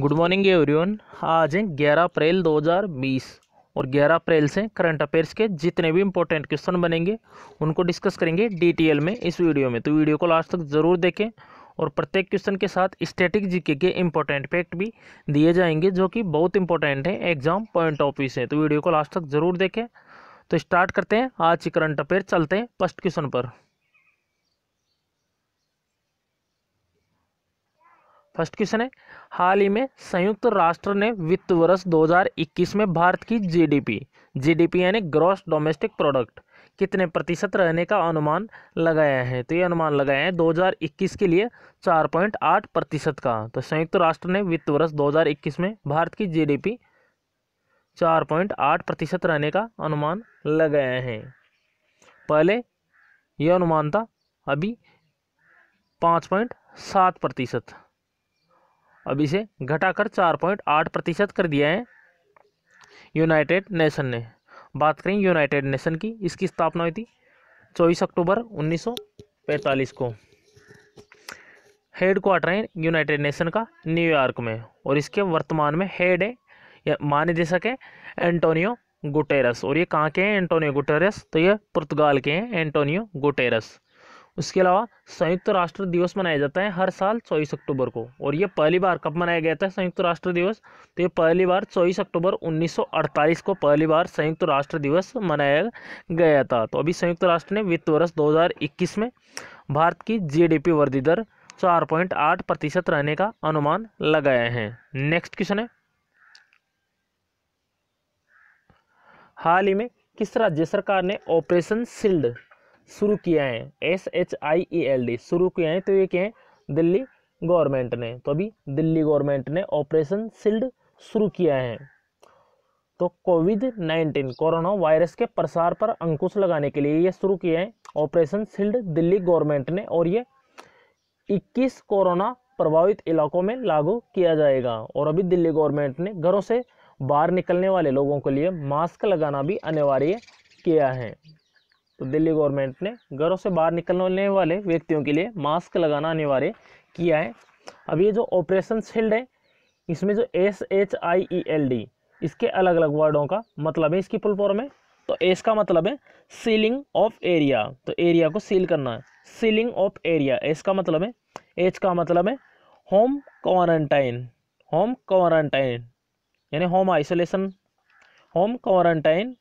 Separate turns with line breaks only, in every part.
good morning everyone आज है ग्यारह अप्रैल 2020 और ग्यारह अप्रैल से करंट अफेयर्स के जितने भी इंपॉर्टेंट क्वेश्चन बनेंगे उनको डिस्कस करेंगे डिटेल में इस वीडियो में तो वीडियो को लास्ट तक ज़रूर देखें और प्रत्येक क्वेश्चन के साथ स्टैटिक जीके के इंपॉर्टेंट फैक्ट भी दिए जाएंगे जो कि बहुत इंपॉर्टेंट है एग्जाम पॉइंट ऑफ व्यू से तो वीडियो को लास्ट तक ज़रूर देखें तो स्टार्ट करते हैं आज करंट अफेयर चलते हैं फर्स्ट क्वेश्चन पर फर्स्ट क्वेश्चन है हाल ही में संयुक्त राष्ट्र ने वित्त वर्ष 2021 में भारत की जीडीपी जीडीपी यानी ग्रॉस डोमेस्टिक प्रोडक्ट कितने प्रतिशत रहने का अनुमान लगाया है तो ये अनुमान लगाया है 2021 के लिए 4.8 प्रतिशत का तो संयुक्त राष्ट्र ने वित्त वर्ष 2021 में भारत की जीडीपी 4.8 प्रतिशत रहने का अनुमान लगाया है पहले यह अनुमान था अभी पाँच सात प्रतिशत अब इसे घटाकर चार पॉइंट आठ प्रतिशत कर दिया है यूनाइटेड नेशन ने बात करें यूनाइटेड नेशन की इसकी स्थापना हुई थी चौबीस अक्टूबर 1945 को हेड क्वार्टर है यूनाइटेड नेशन का न्यूयॉर्क में और इसके वर्तमान में हेड है या महानिदेशक है एंटोनियो गुटेरस और ये कहाँ के हैं एंटोनियो गुटेरस तो ये पुर्तगाल के हैं एंटोनियो गुटेरस उसके अलावा संयुक्त राष्ट्र दिवस मनाया जाता है हर साल चौबीस अक्टूबर को और ये पहली बार कब मनाया गया था संयुक्त राष्ट्र दिवस तो ये पहली बार चौबीस अक्टूबर 1948 को पहली बार संयुक्त राष्ट्र दिवस मनाया गया था तो अभी संयुक्त राष्ट्र ने वित्त वर्ष 2021 में भारत की जीडीपी वृद्धि दर चार पॉइंट आठ प्रतिशत रहने का अनुमान लगाया है नेक्स्ट क्वेश्चन है हाल ही में किस राज्य सरकार ने ऑपरेशन सिल्ड शुरू किया है S H I E L D शुरू किया है तो ये क्या है दिल्ली गवर्नमेंट ने तो अभी दिल्ली गवर्नमेंट ने ऑपरेशन शील्ड शुरू किया है तो कोविड नाइन्टीन कोरोना वायरस के प्रसार पर अंकुश लगाने के लिए ये शुरू किया है ऑपरेशन शील्ड दिल्ली गवर्नमेंट ने और ये 21 कोरोना प्रभावित इलाकों में लागू किया जाएगा और अभी दिल्ली गवर्नमेंट ने घरों से बाहर निकलने वाले लोगों के लिए मास्क लगाना भी अनिवार्य किया है तो दिल्ली गवर्नमेंट ने घरों से बाहर निकलने वाले व्यक्तियों के लिए मास्क लगाना अनिवार्य किया है अब ये जो ऑपरेशन शील्ड है इसमें जो S H I E L D इसके अलग अलग वर्डों का मतलब है इसकी फुल फॉर्म है तो एस का मतलब है सीलिंग ऑफ एरिया तो एरिया को सील करना है सीलिंग ऑफ एरिया एस का मतलब है एच का मतलब है होम क्वारंटाइन होम क्वारंटाइन यानी home isolation home quarantine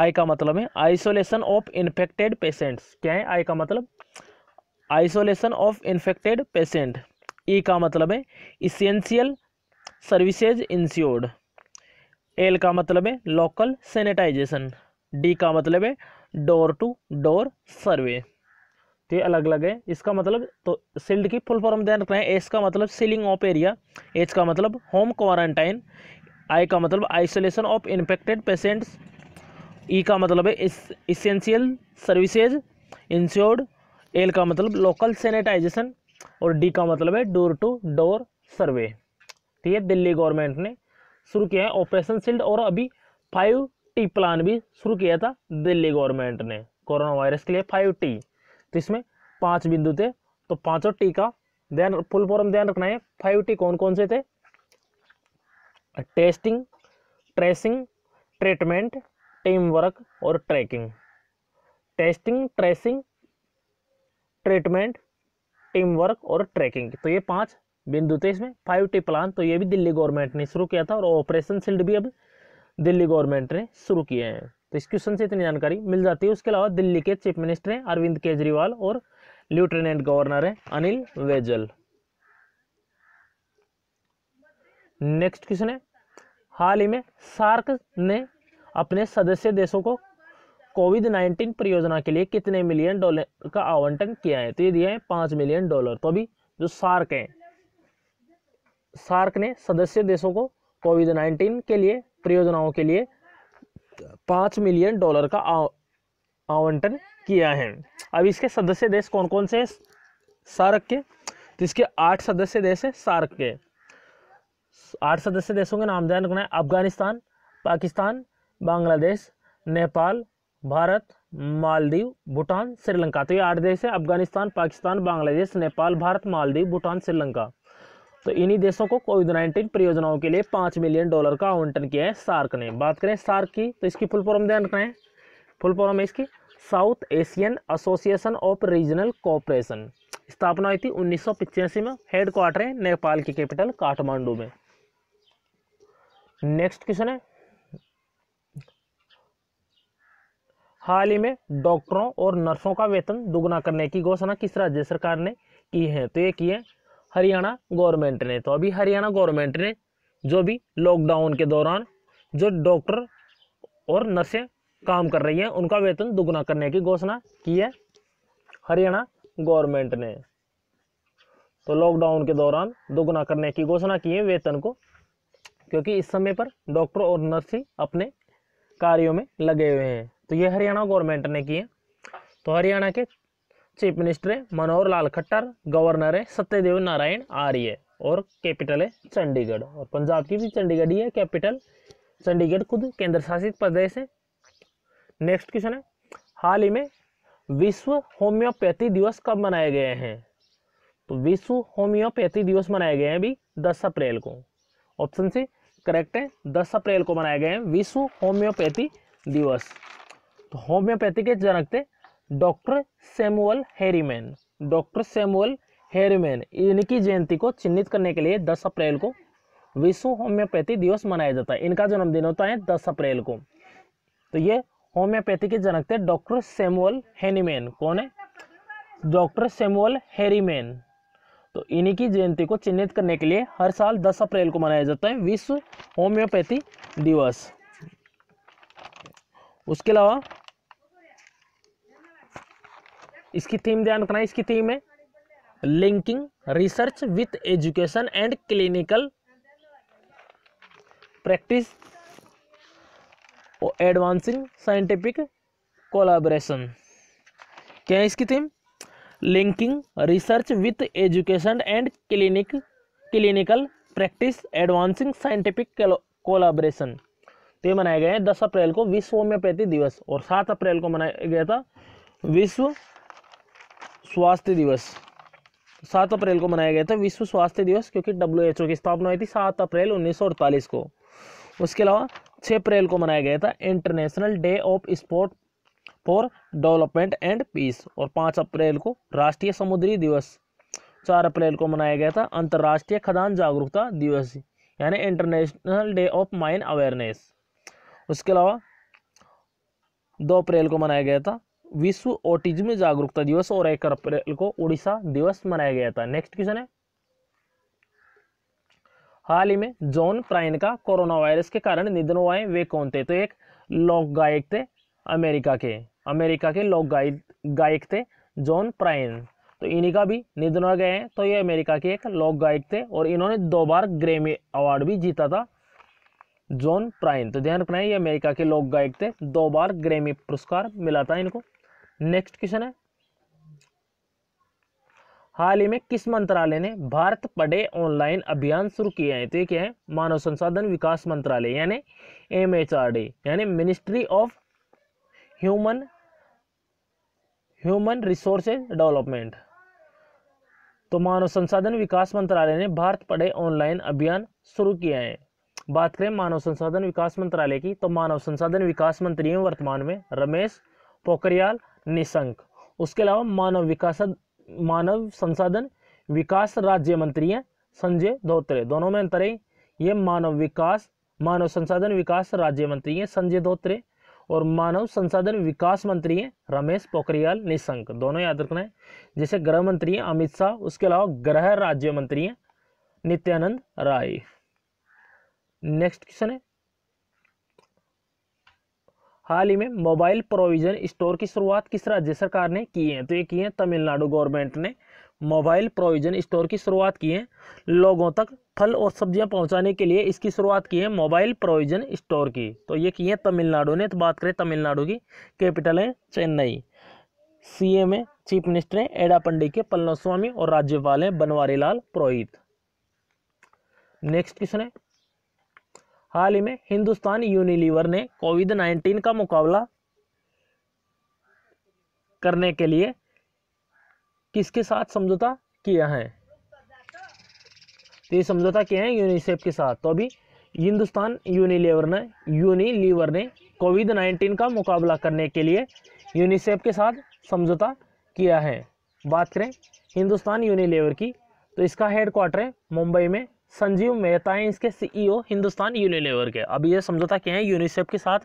I का मतलब है आइसोलेशन ऑफ इन्फेक्टेड पेशेंट्स क्या है आई का मतलब isolation of infected patient E का मतलब है इसेंशियल सर्विसेज इंश्योर्ड एल का मतलब है लोकल सैनिटाइजेशन डी का मतलब है डोर टू डोर सर्वे तो ये अलग अलग है इसका मतलब तो सील्ड की फुल फॉर्म ध्यान रखना है एस का मतलब सीलिंग ऑफ एरिया एच का मतलब होम क्वारंटाइन आई का मतलब isolation of infected patients E e का मतलब है इसेंशियल सर्विसेज इंश्योर्ड एल का मतलब लोकल सैनिटाइजेशन और डी का मतलब है डोर टू डोर सर्वे ठीक है दिल्ली गवर्नमेंट ने शुरू किया है ऑपरेशन शील्ड और अभी फाइव टी प्लान भी शुरू किया था दिल्ली गवर्नमेंट ने कोरोना वायरस के लिए फाइव टी तो इसमें पांच बिंदु थे तो पांचों टी का ध्यान फुल फॉर्म ध्यान रखना है फाइव टी कौन कौन से थे testing tracing treatment team work और tracking testing tracing treatment team work और ट्रैकिंग तो ये पांच बिंदु थे इसमें फाइव टी प्लान तो ये भी दिल्ली गवर्नमेंट ने शुरू किया था और ऑपरेशन शील्ड भी अब दिल्ली गवर्नमेंट ने शुरू किए हैं तो इस क्वेश्चन से इतनी जानकारी मिल जाती है उसके अलावा दिल्ली के चीफ मिनिस्टर हैं अरविंद केजरीवाल और लेफ्टिनेंट गवर्नर हैं अनिल वेजल नेक्स्ट क्वेश्चन है हाल ही में सार्क ने अपने सदस्य देशों को कोविड नाइन्टीन परियोजना के लिए कितने मिलियन डॉलर का आवंटन किया है तो ये दिया है पाँच मिलियन डॉलर तो अभी जो सार्क हैं सार्क ने सदस्य देशों को कोविड नाइन्टीन के लिए परियोजनाओं के लिए पाँच मिलियन डॉलर का आवंटन किया है अब इसके सदस्य देश कौन कौन से हैं सार्क के तो इसके आठ सदस्य देश हैं सार्क के आठ सदस्य देशों के नाम ध्यान रखना है अफगानिस्तान पाकिस्तान बांग्लादेश नेपाल भारत मालदीव भूटान श्रीलंका तो ये आठ देश है अफगानिस्तान पाकिस्तान बांग्लादेश नेपाल भारत मालदीव भूटान श्रीलंका तो इन्हीं देशों को कोविड नाइन्टीन परियोजनाओं के लिए पाँच मिलियन डॉलर का आवंटन किया है सार्क ने बात करें सार्क की तो इसकी फुल फॉर्म ध्यान रखना है फुल फॉर्म है इसकी South Asian association of regional cooperation स्थापना हुई थी उन्नीस में हेड क्वार्टर है नेपाल की कैपिटल काठमांडू में नेक्स्ट क्वेश्चन है हाल ही में डॉक्टरों और नर्सों का वेतन दुगना करने की घोषणा किस राज्य सरकार ने की है तो ये की है हरियाणा गवर्नमेंट ने तो अभी हरियाणा गवर्नमेंट ने जो भी लॉकडाउन के दौरान जो डॉक्टर और नर्सें काम कर रही हैं उनका वेतन दुगना करने की घोषणा की है हरियाणा गवर्नमेंट ने तो लॉकडाउन के दौरान दुगना करने की घोषणा की है वेतन को क्योंकि इस समय पर डॉक्टर और नर्स ही अपने कार्यों में लगे हुए हैं तो ये हरियाणा गवर्नमेंट ने किए तो हरियाणा के चीफ मिनिस्टर है मनोहर लाल खट्टर गवर्नर है सत्यदेव नारायण आर्य और कैपिटल है चंडीगढ़ और पंजाब की भी चंडीगढ़ ही है कैपिटल चंडीगढ़ खुद केंद्र शासित प्रदेश है नेक्स्ट क्वेश्चन है हाल ही में विश्व होम्योपैथी दिवस कब मनाए गए हैं तो विश्व होम्योपैथी दिवस मनाए गए हैं अभी दस अप्रैल को ऑप्शन सी करेक्ट है दस अप्रैल को मनाए गए हैं विश्व होम्योपैथी दिवस तो होम्योपैथी के जनक थे doctor Samuel Hahnemann doctor Samuel Hahnemann इनकी जयंती को चिन्हित करने के लिए 10 अप्रैल को विश्व होम्योपैथी दिवस मनाया जाता है इनका जन्मदिन होता है 10 अप्रैल को तो ये होम्योपैथी के जनक थे डॉक्टर सेमुअल हैनीमैन कौन है डॉक्टर सेमुअल हेरीमैन तो इन्हीं की जयंती को चिन्हित करने के लिए हर साल 10 अप्रैल को मनाया जाता है विश्व होम्योपैथी दिवस उसके अलावा इसकी थीम ध्यान रखना है इसकी थीम है linking research with education and clinical practice और एडवांसिंग साइंटिफिक कोलाब्रेशन क्या है इसकी theme linking research with education and clinic clinical practice advancing scientific collaboration तो ये मनाया गया है दस अप्रैल को विश्व होम्योपैथी दिवस और सात अप्रैल को मनाया गया था विश्व स्वास्थ्य दिवस सात अप्रैल को मनाया गया था विश्व स्वास्थ्य दिवस क्योंकि डब्ल्यू की स्थापना हुई थी सात अप्रैल उन्नीस को उसके अलावा छः अप्रैल को मनाया गया था international day of sport for development and peace और पाँच अप्रैल को राष्ट्रीय समुद्री दिवस चार अप्रैल को मनाया गया था अंतर्राष्ट्रीय खदान जागरूकता दिवस यानी international day of mine awareness उसके अलावा दो अप्रैल को मनाया गया था विश्व ऑटिज्म जागरूकता दिवस और एक अप्रैल को उड़ीसा दिवस मनाया गया था नेक्स्ट क्वेश्चन है हाल ही में जॉन प्राइन का कोरोना वायरस के कारण निधन हुआ है वे कौन थे तो एक लोक गायक थे अमेरिका के अमेरिका के लोक गायक गायक थे जॉन प्राइन तो इन्हीं का भी निधन हो गए हैं तो ये अमेरिका के एक लोक गायक थे और इन्होंने दो बार ग्रेमी अवार्ड भी जीता था जॉन प्राइन तो ध्यान रखना है ये अमेरिका के लोक गायक थे दो बार ग्रेमी पुरस्कार मिला था इनको नेक्स्ट क्वेश्चन है हाल ही में किस मंत्रालय ने भारत पढ़े ऑनलाइन अभियान शुरू किया है तो ये क्या है मानव संसाधन विकास मंत्रालय यानी एम एच आर डी यानी ministry of human human resources development तो मानव संसाधन विकास मंत्रालय ने भारत पढ़े ऑनलाइन अभियान शुरू किया है बात करें मानव संसाधन विकास मंत्रालय की तो मानव संसाधन विकास मंत्री हैं वर्तमान में रमेश पोखरियाल निशंक उसके अलावा मानव विकास मानव संसाधन विकास राज्य मंत्री हैं संजय धोत्रे दोनों में अंतर है ये मानव विकास मानव संसाधन विकास राज्य मंत्री हैं संजय धोत्रे और मानव संसाधन विकास मंत्री हैं रमेश पोखरियाल निशंक दोनों याद रखना है जैसे गृह मंत्री हैं अमित शाह उसके अलावा गृह राज्य मंत्री हैं नित्यानंद राय नेक्स्ट क्वेश्चन है हाल ही में मोबाइल प्रोविजन स्टोर की शुरुआत किस राज्य सरकार ने की है तो ये की है तमिलनाडु गवर्नमेंट ने मोबाइल प्रोविजन स्टोर की शुरुआत की है लोगों तक फल और सब्जियां पहुंचाने के लिए इसकी शुरुआत की है मोबाइल प्रोविजन स्टोर की तो ये की है तमिलनाडु ने तो बात करें तमिलनाडु की कैपिटल है चेन्नई सी है चीफ मिनिस्टर है एडापंडी के पलनास्वामी और राज्यपाल है लाल पुरोहित नेक्स्ट क्वेश्चन है हाल ही में हिंदुस्तान यूनिलीवर ने कोविड नाइन्टीन का मुकाबला करने के लिए किसके साथ समझौता किया है तो ये समझौता किया है यूनिसेफ के साथ तो अभी हिंदुस्तान यूनिलीवर ने यूनिलीवर ने कोविड नाइन्टीन का मुकाबला करने के लिए यूनिसेफ के साथ समझौता किया है बात करें हिंदुस्तान यूनिलीवर की तो इसका हेड क्वार्टर है मुंबई में संजीव मेहता हैं इसके सीईओ e हिंदुस्तान यूनिलेवर के अब ये समझौता क्या है यूनिसेफ के साथ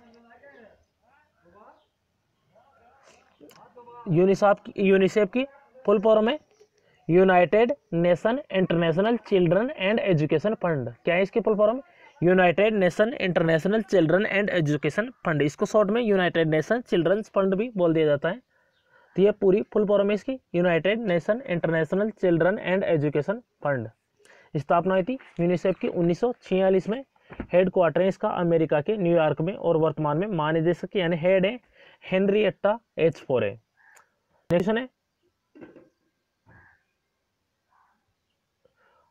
यूनिसेफ यूनिसेफ की फुल फॉर्म है united nation international children and education fund क्या है इसकी full form united nation international children and education fund इसको शॉर्ट में यूनाइटेड नेशन चिल्ड्रन फंड भी बोल दिया जाता है तो ये पूरी फुल फॉर्म है इसकी united nation international children and education fund स्थापना हुई थी यूनिसेफ की उन्नीस में हेड क्वार्टर है इसका अमेरिका के न्यूयॉर्क में और वर्तमान में महानिदेशक यानी हेड है हेनरी एट्टा एच फोर है नेक्स्ट है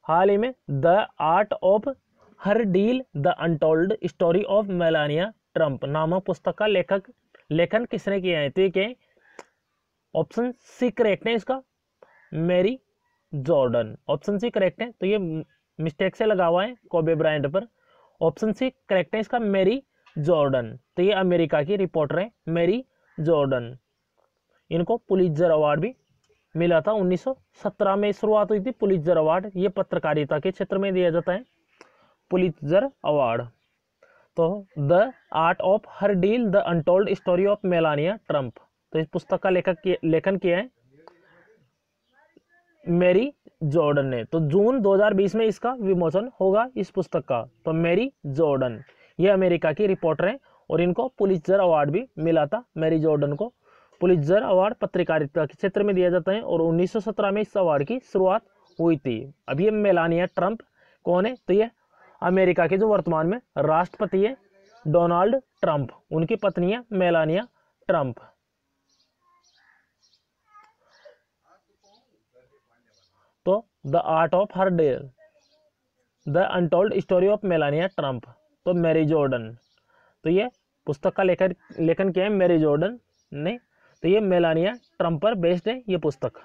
हाल ही में the art of her deal the untold story of Melania Trump नामक पुस्तक का लेखक लेखन किसने किया है तो ये क्या ऑप्शन सी करेक्ट है इसका मेरी जॉर्डन ऑप्शन सी करेक्ट है तो ये मिस्टेक से लगा हुआ है कोबे ब्रांड पर ऑप्शन सी करेक्ट है इसका मेरी जॉर्डन तो ये अमेरिका की रिपोर्टर है मेरी जॉर्डन इनको पुलिसर अवार्ड भी मिला था 1917 में शुरुआत हुई थी पुलिसर अवार्ड ये पत्रकारिता के क्षेत्र में दिया जाता है पुलिसर अवार्ड तो the art of her deal the untold story of Melania Trump तो इस पुस्तक का लेखक लेखन किया है मैरी जॉर्डन ने तो जून 2020 में इसका विमोचन होगा इस पुस्तक का तो मैरी जॉर्डन ये अमेरिका की रिपोर्टर हैं और इनको पुलिसजर अवार्ड भी मिला था मैरी जॉर्डन को पुलिसजर अवार्ड पत्रकारिता के क्षेत्र में दिया जाता है और 1917 में इस अवार्ड की शुरुआत हुई थी अब ये मेलानिया ट्रंप कौन है तो ये अमेरिका के जो वर्तमान में राष्ट्रपति है डोनाल्ड ट्रंप उनकी पत्नी है Melania Trump the art of her dare the untold story of Melania Trump तो मेरी जॉर्डन तो ये पुस्तक का लेखन लेखन क्या है मेरी जॉर्डन ने तो ये मेलानिया ट्रम्प पर बेस्ड है ये पुस्तक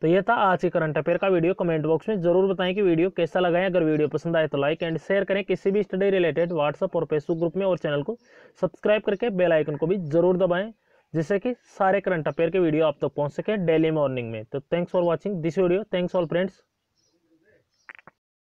तो ये था आज के करंट अफेयर का वीडियो कमेंट बॉक्स में जरूर बताएं कि वीडियो कैसा लगा है अगर वीडियो पसंद आए तो लाइक एंड शेयर करें किसी भी स्टडी रिलेटेड व्हाट्सअप और फेसबुक ग्रुप में और चैनल को सब्सक्राइब करके बेल आइकन को भी जरूर दबाएं जिससे कि सारे करंट अफेयर के वीडियो आप तक तो पहुंच सके डेली मॉर्निंग में तो thanks for watching this video thanks all friends